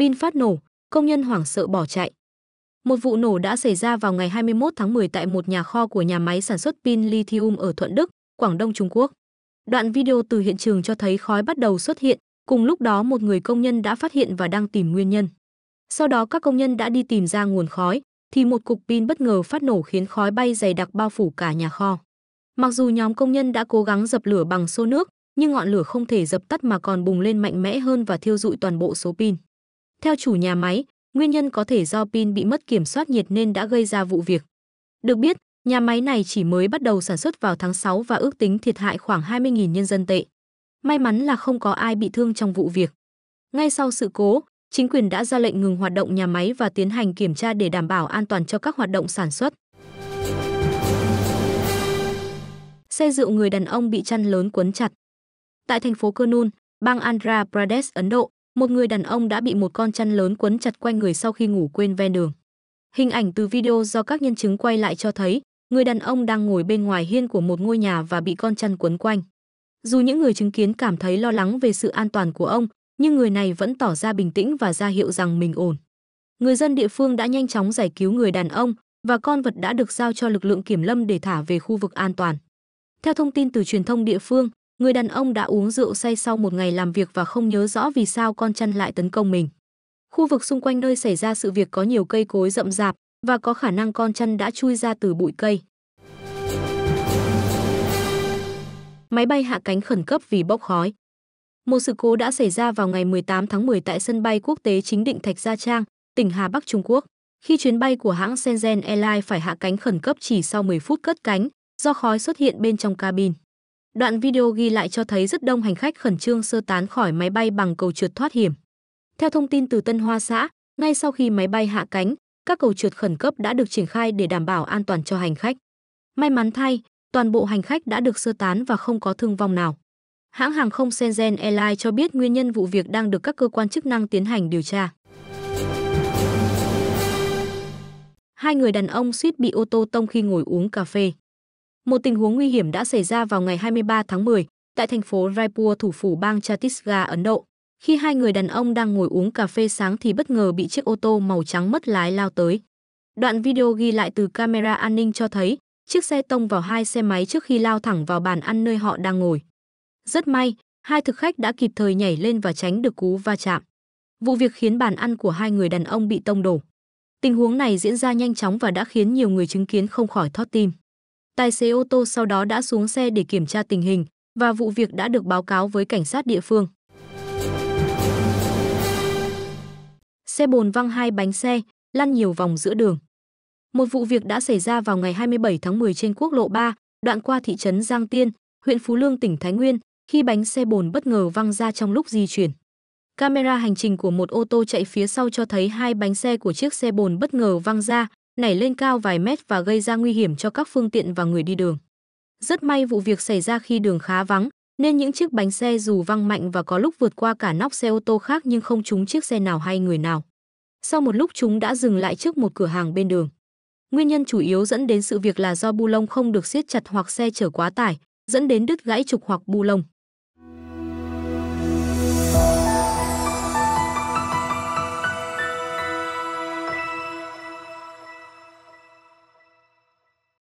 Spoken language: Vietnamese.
pin phát nổ, công nhân hoảng sợ bỏ chạy. Một vụ nổ đã xảy ra vào ngày 21 tháng 10 tại một nhà kho của nhà máy sản xuất pin lithium ở Thuận Đức, Quảng Đông, Trung Quốc. Đoạn video từ hiện trường cho thấy khói bắt đầu xuất hiện, cùng lúc đó một người công nhân đã phát hiện và đang tìm nguyên nhân. Sau đó các công nhân đã đi tìm ra nguồn khói, thì một cục pin bất ngờ phát nổ khiến khói bay dày đặc bao phủ cả nhà kho. Mặc dù nhóm công nhân đã cố gắng dập lửa bằng xô nước, nhưng ngọn lửa không thể dập tắt mà còn bùng lên mạnh mẽ hơn và thiêu dụi toàn bộ số pin. Theo chủ nhà máy, nguyên nhân có thể do pin bị mất kiểm soát nhiệt nên đã gây ra vụ việc. Được biết, nhà máy này chỉ mới bắt đầu sản xuất vào tháng 6 và ước tính thiệt hại khoảng 20.000 nhân dân tệ. May mắn là không có ai bị thương trong vụ việc. Ngay sau sự cố, chính quyền đã ra lệnh ngừng hoạt động nhà máy và tiến hành kiểm tra để đảm bảo an toàn cho các hoạt động sản xuất. Xe rượu người đàn ông bị chăn lớn quấn chặt. Tại thành phố Kurnool, bang Andhra Pradesh, Ấn Độ, một người đàn ông đã bị một con chăn lớn quấn chặt quanh người sau khi ngủ quên ven đường. Hình ảnh từ video do các nhân chứng quay lại cho thấy, người đàn ông đang ngồi bên ngoài hiên của một ngôi nhà và bị con chăn quấn quanh. Dù những người chứng kiến cảm thấy lo lắng về sự an toàn của ông, nhưng người này vẫn tỏ ra bình tĩnh và ra hiệu rằng mình ổn. Người dân địa phương đã nhanh chóng giải cứu người đàn ông và con vật đã được giao cho lực lượng kiểm lâm để thả về khu vực an toàn. Theo thông tin từ truyền thông địa phương, Người đàn ông đã uống rượu say sau một ngày làm việc và không nhớ rõ vì sao con chăn lại tấn công mình. Khu vực xung quanh nơi xảy ra sự việc có nhiều cây cối rậm rạp và có khả năng con chăn đã chui ra từ bụi cây. Máy bay hạ cánh khẩn cấp vì bốc khói. Một sự cố đã xảy ra vào ngày 18 tháng 10 tại sân bay quốc tế chính định Thạch Gia Trang, tỉnh Hà Bắc Trung Quốc, khi chuyến bay của hãng Shenzhen Airlines phải hạ cánh khẩn cấp chỉ sau 10 phút cất cánh do khói xuất hiện bên trong cabin. Đoạn video ghi lại cho thấy rất đông hành khách khẩn trương sơ tán khỏi máy bay bằng cầu trượt thoát hiểm. Theo thông tin từ Tân Hoa xã, ngay sau khi máy bay hạ cánh, các cầu trượt khẩn cấp đã được triển khai để đảm bảo an toàn cho hành khách. May mắn thay, toàn bộ hành khách đã được sơ tán và không có thương vong nào. Hãng hàng không Shenzhen Airlines cho biết nguyên nhân vụ việc đang được các cơ quan chức năng tiến hành điều tra. Hai người đàn ông suýt bị ô tô tông khi ngồi uống cà phê một tình huống nguy hiểm đã xảy ra vào ngày 23 tháng 10 tại thành phố Raipur, thủ phủ bang Chhattisgarh, Ấn Độ. Khi hai người đàn ông đang ngồi uống cà phê sáng thì bất ngờ bị chiếc ô tô màu trắng mất lái lao tới. Đoạn video ghi lại từ camera an ninh cho thấy chiếc xe tông vào hai xe máy trước khi lao thẳng vào bàn ăn nơi họ đang ngồi. Rất may, hai thực khách đã kịp thời nhảy lên và tránh được cú va chạm. Vụ việc khiến bàn ăn của hai người đàn ông bị tông đổ. Tình huống này diễn ra nhanh chóng và đã khiến nhiều người chứng kiến không khỏi thót tim. Tài xế ô tô sau đó đã xuống xe để kiểm tra tình hình và vụ việc đã được báo cáo với cảnh sát địa phương. Xe bồn văng hai bánh xe, lăn nhiều vòng giữa đường. Một vụ việc đã xảy ra vào ngày 27 tháng 10 trên quốc lộ 3, đoạn qua thị trấn Giang Tiên, huyện Phú Lương, tỉnh Thái Nguyên, khi bánh xe bồn bất ngờ văng ra trong lúc di chuyển. Camera hành trình của một ô tô chạy phía sau cho thấy hai bánh xe của chiếc xe bồn bất ngờ văng ra, nảy lên cao vài mét và gây ra nguy hiểm cho các phương tiện và người đi đường. Rất may vụ việc xảy ra khi đường khá vắng, nên những chiếc bánh xe dù văng mạnh và có lúc vượt qua cả nóc xe ô tô khác nhưng không trúng chiếc xe nào hay người nào. Sau một lúc chúng đã dừng lại trước một cửa hàng bên đường. Nguyên nhân chủ yếu dẫn đến sự việc là do bu lông không được siết chặt hoặc xe chở quá tải, dẫn đến đứt gãy trục hoặc bu lông.